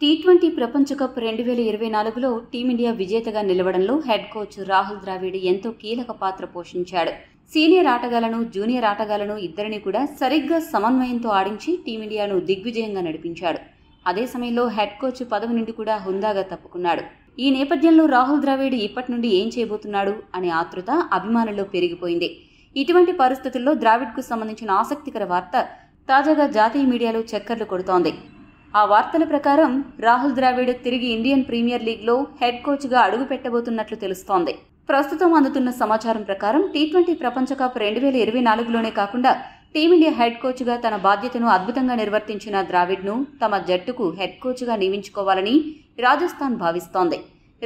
T twenty ప్రపంచ cup రెండు వేల ఇరవై నాలుగులో టీమిండియా విజేతగా నిలవడంలో హెడ్ కోచ్ రాహుల్ ద్రావిడ్ ఎంతో కీలక పాత్ర పోషించాడు సీనియర్ ఆటగాళ్లను జూనియర్ ఆటగాళ్లను ఇద్దరిని కూడా సరిగ్గా సమన్వయంతో ఆడించి టీమిండియాను దిగ్విజయంగా నడిపించాడు అదే సమయంలో హెడ్ కోచ్ పదవి నుండి కూడా హుందాగా తప్పుకున్నాడు ఈ నేపథ్యంలో రాహుల్ ద్రావిడ్ ఇప్పటి నుండి ఏం చేయబోతున్నాడు అనే ఆతృత అభిమానుల్లో పెరిగిపోయింది ఇటువంటి పరిస్థితుల్లో ద్రావిడ్కు సంబంధించిన ఆసక్తికర వార్త తాజాగా జాతీయ మీడియాలో చక్కర్లు కొడుతోంది ఆ వార్తల ప్రకారం రాహుల్ ద్రావిడ్ తిరిగి ఇండియన్ ప్రీమియర్ లీగ్లో హెడ్ కోచ్గా అడుగు పెట్టబోతున్నట్లు తెలుస్తోంది ప్రస్తుతం అందుతున్న సమాచారం ప్రకారం టీ ట్వంటీ ప్రపంచ కప్ రెండు వేల ఇరవై నాలుగులోనే కాకుండా టీమిండియా హెడ్ కోచ్గా తన బాధ్యతను అద్భుతంగా నిర్వర్తించిన ద్రావిడ్ను తమ జట్టుకు హెడ్ కోచ్గా నియమించుకోవాలని రాజస్థాన్ భావిస్తోంది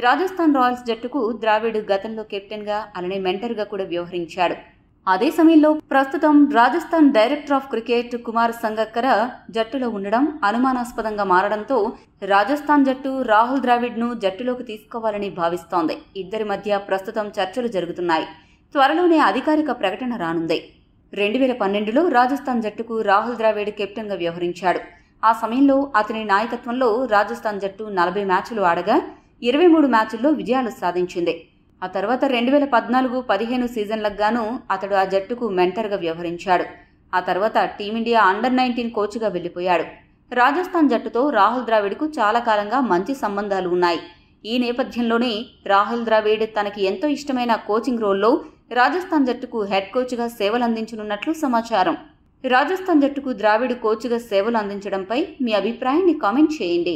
రాజస్థాన్ రాయల్స్ జట్టుకు ద్రావిడ్ గతంలో కెప్టెన్గా అలానే మెంటర్గా కూడా వ్యవహరించాడు అదే సమయంలో ప్రస్తుతం Rajasthan director of cricket Kumar Sangakkara జట్టులో ఉండడం అనుమానాస్పదంగా మారడంతో రాజస్థాన్ జట్టు రాహుల్ ద్రావిడ్ను జట్టులోకి తీసుకోవాలని భావిస్తోంది ఇద్దరి మధ్య ప్రస్తుతం చర్చలు జరుగుతున్నాయి త్వరలోనే అధికారిక ప్రకటన రానుంది రెండు వేల పన్నెండులో రాజస్థాన్ జట్టుకు రాహుల్ ద్రావిడ్ కెప్టెన్గా వ్యవహరించాడు ఆ సమయంలో అతని నాయకత్వంలో రాజస్థాన్ జట్టు నలభై మ్యాచ్లు ఆడగా ఇరవై మూడు మ్యాచ్ల్లో విజయాలు సాధించింది ఆ తర్వాత రెండు వేల పద్నాలుగు పదిహేను సీజన్లకు గాను అతడు ఆ జట్టుకు మెంటర్గా వ్యవహరించాడు ఆ తర్వాత టీమిండియా అండర్ నైన్టీన్ కోచ్గా వెళ్ళిపోయాడు రాజస్థాన్ జట్టుతో రాహుల్ ద్రావిడ్కు చాలా కాలంగా మంచి సంబంధాలు ఉన్నాయి ఈ నేపథ్యంలోనే రాహుల్ ద్రావిడ్ తనకి ఎంతో ఇష్టమైన కోచింగ్ రోల్లో రాజస్థాన్ జట్టుకు హెడ్ కోచ్గా సేవలు అందించనున్నట్లు సమాచారం రాజస్థాన్ జట్టుకు ద్రావిడ్ కోచ్గా సేవలు అందించడంపై మీ అభిప్రాయాన్ని కామెంట్ చేయండి